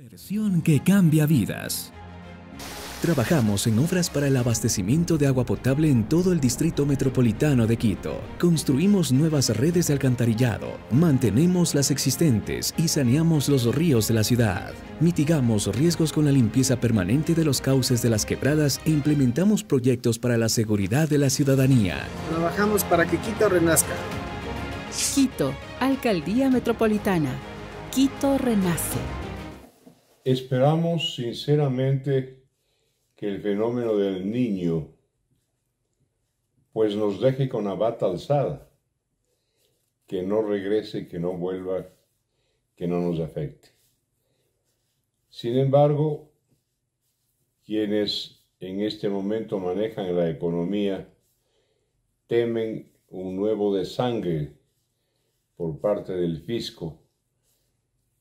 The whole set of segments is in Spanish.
...versión que cambia vidas. Trabajamos en obras para el abastecimiento de agua potable en todo el distrito metropolitano de Quito. Construimos nuevas redes de alcantarillado, mantenemos las existentes y saneamos los ríos de la ciudad. Mitigamos riesgos con la limpieza permanente de los cauces de las quebradas e implementamos proyectos para la seguridad de la ciudadanía. Trabajamos para que Quito renazca. Quito, Alcaldía Metropolitana. Quito renace. Esperamos sinceramente que el fenómeno del niño pues nos deje con la bata alzada, que no regrese, que no vuelva, que no nos afecte. Sin embargo, quienes en este momento manejan la economía temen un nuevo desangre por parte del fisco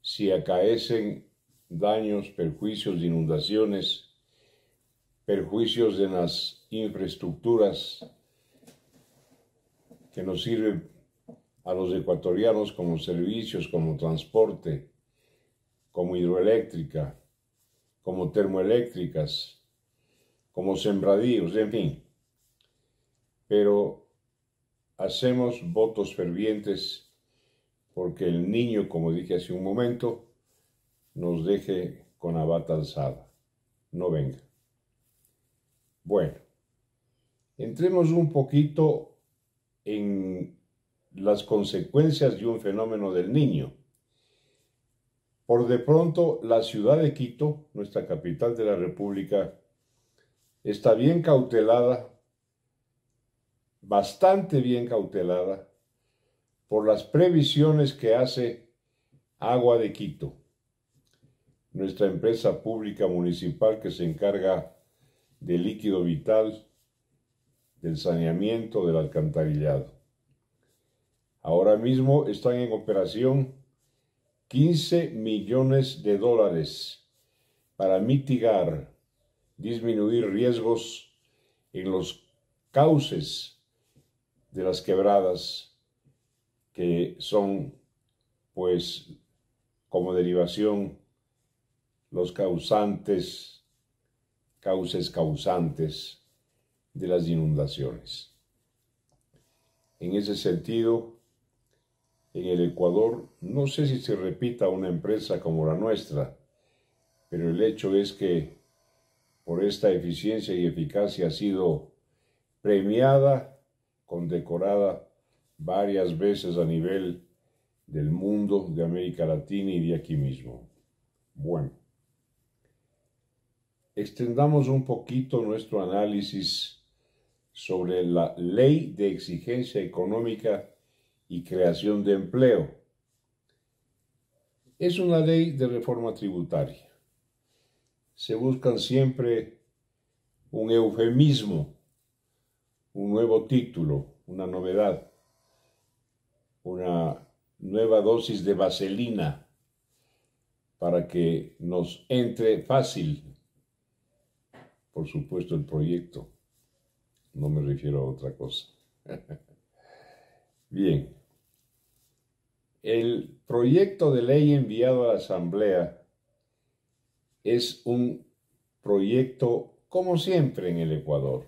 si acaecen daños, perjuicios inundaciones, perjuicios de las infraestructuras que nos sirven a los ecuatorianos como servicios, como transporte, como hidroeléctrica, como termoeléctricas, como sembradíos, en fin. Pero hacemos votos fervientes porque el niño, como dije hace un momento, nos deje con abata alzada. No venga. Bueno, entremos un poquito en las consecuencias de un fenómeno del niño. Por de pronto, la ciudad de Quito, nuestra capital de la República, está bien cautelada, bastante bien cautelada, por las previsiones que hace Agua de Quito nuestra empresa pública municipal que se encarga del líquido vital, del saneamiento, del alcantarillado. Ahora mismo están en operación 15 millones de dólares para mitigar, disminuir riesgos en los cauces de las quebradas que son pues como derivación los causantes, causes causantes de las inundaciones. En ese sentido, en el Ecuador no sé si se repita una empresa como la nuestra, pero el hecho es que por esta eficiencia y eficacia ha sido premiada, condecorada varias veces a nivel del mundo, de América Latina y de aquí mismo. Bueno extendamos un poquito nuestro análisis sobre la ley de exigencia económica y creación de empleo. Es una ley de reforma tributaria. Se buscan siempre un eufemismo, un nuevo título, una novedad, una nueva dosis de vaselina para que nos entre fácil por supuesto, el proyecto. No me refiero a otra cosa. Bien. El proyecto de ley enviado a la Asamblea es un proyecto, como siempre en el Ecuador,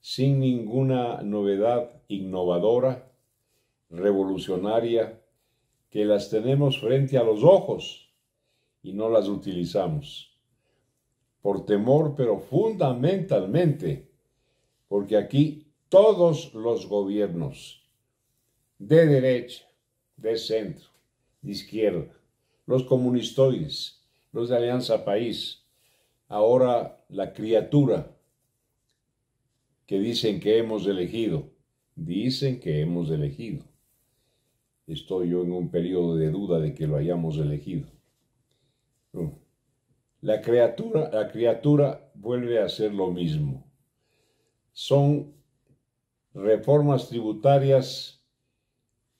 sin ninguna novedad innovadora, revolucionaria, que las tenemos frente a los ojos y no las utilizamos por temor, pero fundamentalmente porque aquí todos los gobiernos de derecha, de centro, de izquierda, los comunistoides, los de Alianza País, ahora la criatura que dicen que hemos elegido, dicen que hemos elegido. Estoy yo en un periodo de duda de que lo hayamos elegido la criatura, la criatura vuelve a hacer lo mismo. Son reformas tributarias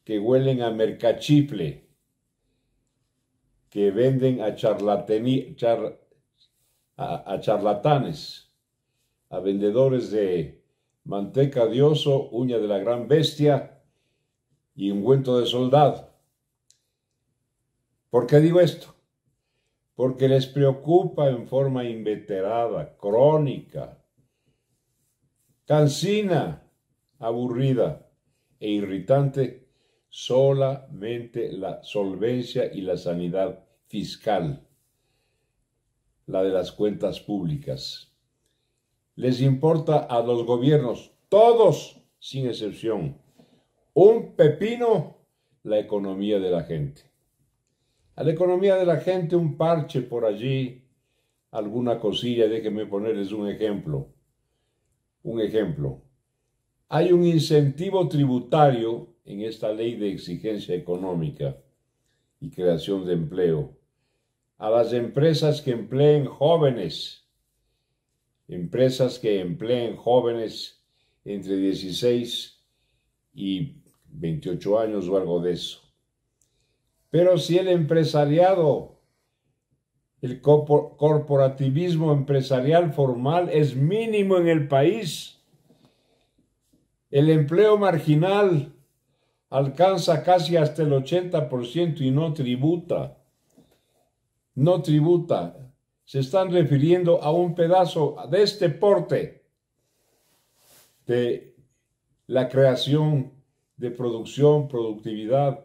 que huelen a mercachifle, que venden a, charlatanes, a vendedores de manteca de oso, uña de la gran bestia y ungüento de soldado. ¿Por qué digo esto? porque les preocupa en forma inveterada, crónica, cansina, aburrida e irritante, solamente la solvencia y la sanidad fiscal, la de las cuentas públicas. Les importa a los gobiernos, todos sin excepción, un pepino la economía de la gente a la economía de la gente un parche por allí, alguna cosilla, déjenme ponerles un ejemplo. Un ejemplo. Hay un incentivo tributario en esta ley de exigencia económica y creación de empleo a las empresas que empleen jóvenes, empresas que empleen jóvenes entre 16 y 28 años o algo de eso. Pero si el empresariado, el corporativismo empresarial formal es mínimo en el país, el empleo marginal alcanza casi hasta el 80% y no tributa. No tributa. Se están refiriendo a un pedazo de este porte de la creación de producción, productividad,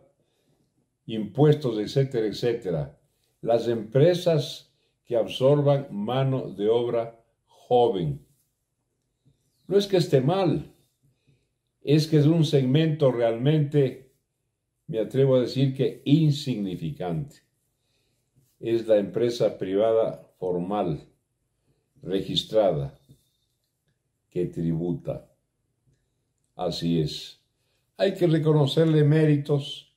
impuestos, etcétera, etcétera. Las empresas que absorban mano de obra joven. No es que esté mal, es que es un segmento realmente, me atrevo a decir que insignificante. Es la empresa privada formal, registrada, que tributa. Así es. Hay que reconocerle méritos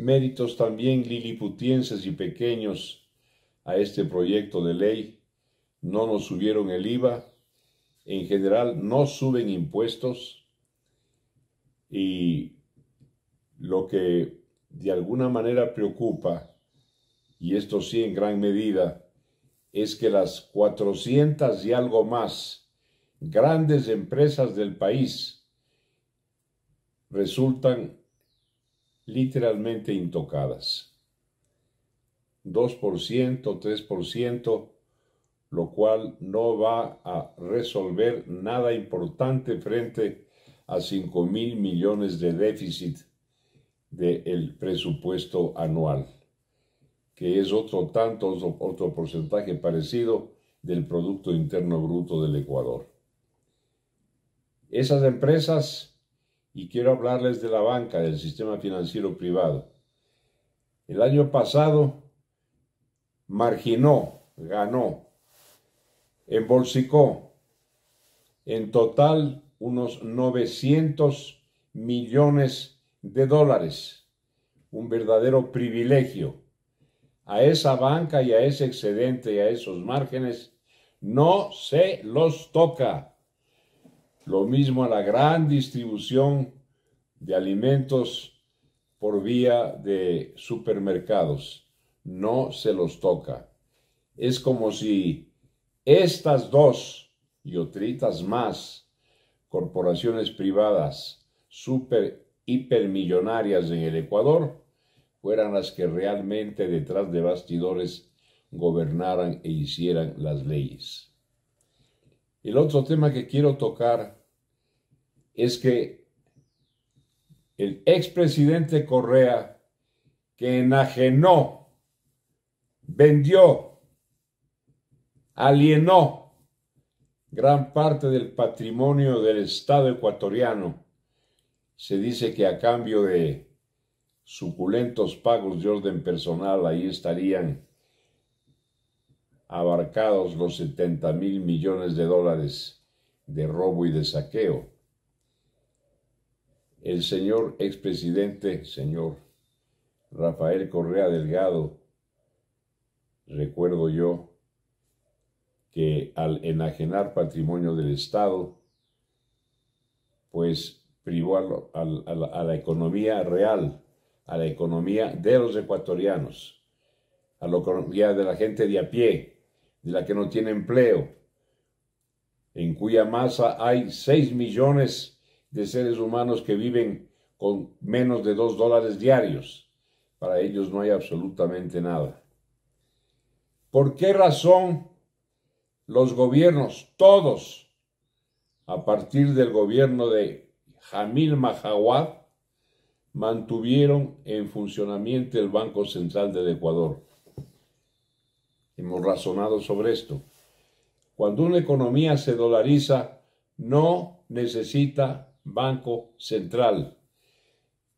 méritos también liliputienses y pequeños a este proyecto de ley, no nos subieron el IVA, en general no suben impuestos y lo que de alguna manera preocupa, y esto sí en gran medida, es que las 400 y algo más grandes empresas del país resultan literalmente intocadas. 2%, 3%, lo cual no va a resolver nada importante frente a 5 mil millones de déficit del presupuesto anual, que es otro tanto, otro porcentaje parecido del Producto Interno Bruto del Ecuador. Esas empresas y quiero hablarles de la banca, del sistema financiero privado. El año pasado marginó, ganó, embolsicó en total unos 900 millones de dólares, un verdadero privilegio. A esa banca y a ese excedente y a esos márgenes no se los toca. Lo mismo a la gran distribución de alimentos por vía de supermercados. No se los toca. Es como si estas dos y otras más corporaciones privadas super hipermillonarias en el Ecuador fueran las que realmente detrás de bastidores gobernaran e hicieran las leyes. El otro tema que quiero tocar es que el expresidente Correa, que enajenó, vendió, alienó gran parte del patrimonio del Estado ecuatoriano, se dice que a cambio de suculentos pagos de orden personal ahí estarían abarcados los 70 mil millones de dólares de robo y de saqueo. El señor expresidente, señor Rafael Correa Delgado, recuerdo yo que al enajenar patrimonio del Estado, pues privó a, la economía real, a la economía de los ecuatorianos, a la economía de la gente de a pie, de la que no tiene empleo, en cuya masa hay 6 millones de seres humanos que viven con menos de 2 dólares diarios. Para ellos no hay absolutamente nada. ¿Por qué razón los gobiernos, todos, a partir del gobierno de Jamil Mahawad, mantuvieron en funcionamiento el Banco Central del Ecuador? Hemos razonado sobre esto. Cuando una economía se dolariza, no necesita banco central.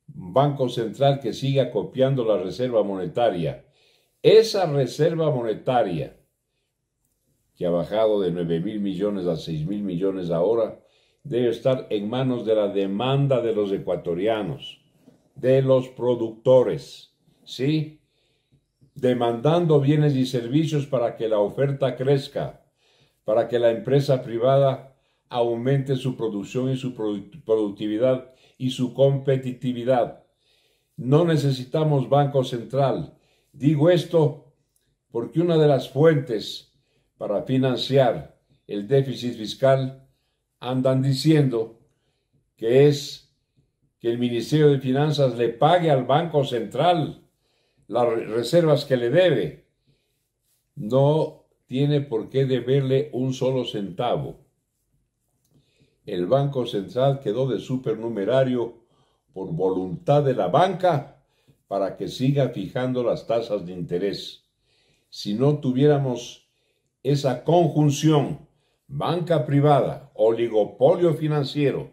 Banco central que siga copiando la reserva monetaria. Esa reserva monetaria, que ha bajado de 9 mil millones a 6 mil millones ahora, debe estar en manos de la demanda de los ecuatorianos, de los productores. ¿Sí? demandando bienes y servicios para que la oferta crezca, para que la empresa privada aumente su producción y su productividad y su competitividad. No necesitamos Banco Central. Digo esto porque una de las fuentes para financiar el déficit fiscal andan diciendo que es que el Ministerio de Finanzas le pague al Banco Central las reservas que le debe. No tiene por qué deberle un solo centavo. El Banco Central quedó de supernumerario por voluntad de la banca para que siga fijando las tasas de interés. Si no tuviéramos esa conjunción, banca privada, oligopolio financiero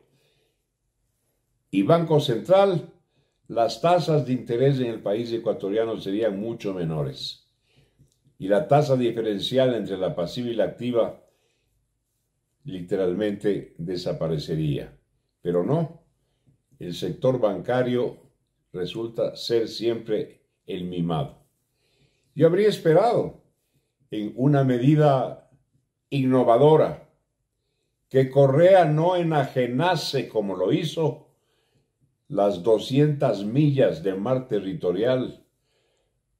y Banco Central, las tasas de interés en el país ecuatoriano serían mucho menores y la tasa diferencial entre la pasiva y la activa literalmente desaparecería. Pero no, el sector bancario resulta ser siempre el mimado. Yo habría esperado en una medida innovadora que Correa no enajenase como lo hizo las 200 millas de mar territorial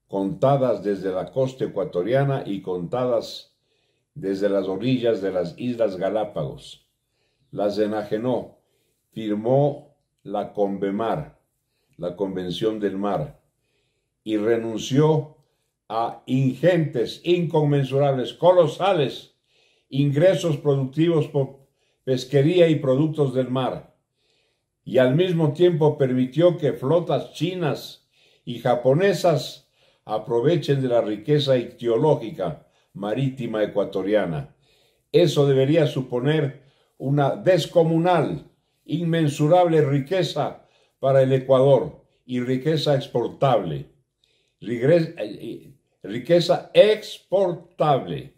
contadas desde la costa ecuatoriana y contadas desde las orillas de las Islas Galápagos. Las enajenó, firmó la Convemar, la Convención del Mar, y renunció a ingentes, inconmensurables, colosales ingresos productivos por pesquería y productos del mar y al mismo tiempo permitió que flotas chinas y japonesas aprovechen de la riqueza ictiológica marítima ecuatoriana. Eso debería suponer una descomunal, inmensurable riqueza para el Ecuador y riqueza exportable. Eh, eh, riqueza exportable.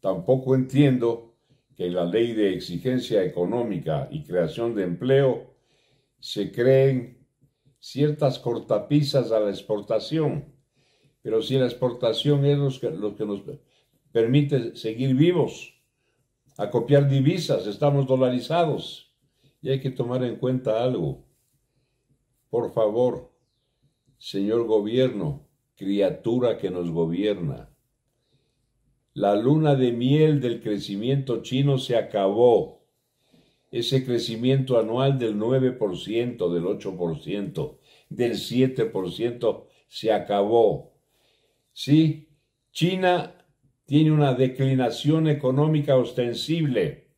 Tampoco entiendo que la ley de exigencia económica y creación de empleo se creen ciertas cortapisas a la exportación, pero si la exportación es lo que, nos permite seguir vivos, acopiar divisas, estamos dolarizados y hay que tomar en cuenta algo. Por favor, señor gobierno, criatura que nos gobierna, la luna de miel del crecimiento chino se acabó. Ese crecimiento anual del 9%, del 8%, del 7% se acabó. Sí, China tiene una declinación económica ostensible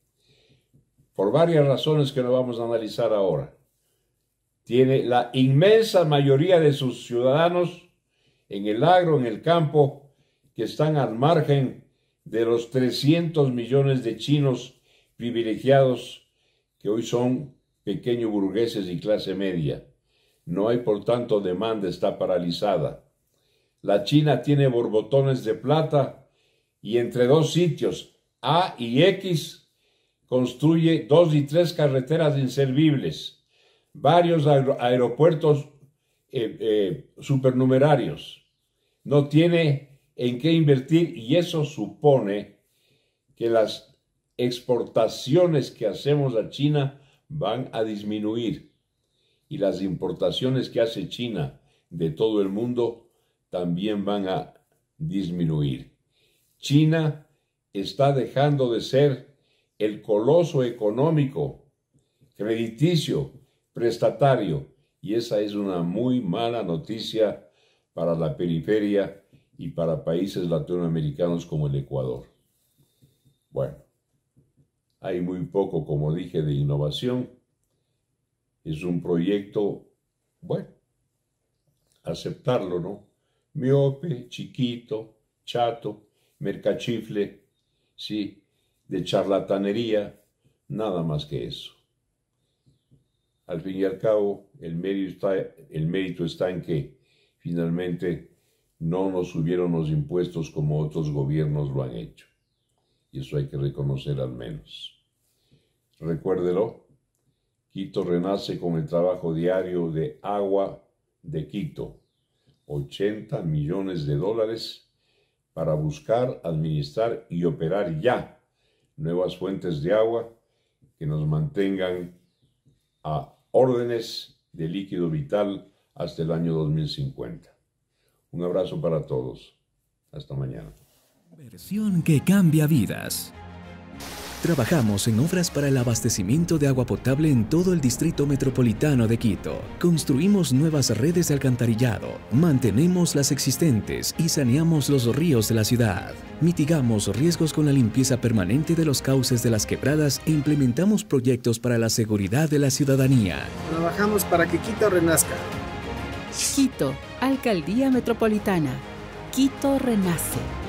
por varias razones que no vamos a analizar ahora. Tiene la inmensa mayoría de sus ciudadanos en el agro, en el campo, que están al margen de los 300 millones de chinos privilegiados que hoy son pequeños burgueses y clase media. No hay, por tanto, demanda, está paralizada. La China tiene borbotones de plata y entre dos sitios, A y X, construye dos y tres carreteras inservibles, varios aeropuertos eh, eh, supernumerarios. No tiene en qué invertir y eso supone que las exportaciones que hacemos a China van a disminuir y las importaciones que hace China de todo el mundo también van a disminuir. China está dejando de ser el coloso económico, crediticio, prestatario y esa es una muy mala noticia para la periferia y para países latinoamericanos como el Ecuador. Bueno, hay muy poco, como dije, de innovación. Es un proyecto, bueno, aceptarlo, ¿no? Miope, chiquito, chato, mercachifle, sí, de charlatanería, nada más que eso. Al fin y al cabo, el mérito está, el mérito está en que finalmente no nos subieron los impuestos como otros gobiernos lo han hecho. Y eso hay que reconocer al menos. Recuérdelo, Quito renace con el trabajo diario de agua de Quito, 80 millones de dólares para buscar, administrar y operar ya nuevas fuentes de agua que nos mantengan a órdenes de líquido vital hasta el año 2050. Un abrazo para todos. Hasta mañana. Versión que cambia vidas. Trabajamos en obras para el abastecimiento de agua potable en todo el distrito metropolitano de Quito. Construimos nuevas redes de alcantarillado, mantenemos las existentes y saneamos los ríos de la ciudad. Mitigamos riesgos con la limpieza permanente de los cauces de las quebradas e implementamos proyectos para la seguridad de la ciudadanía. Trabajamos para que Quito renazca. Quito, Alcaldía Metropolitana. Quito Renace.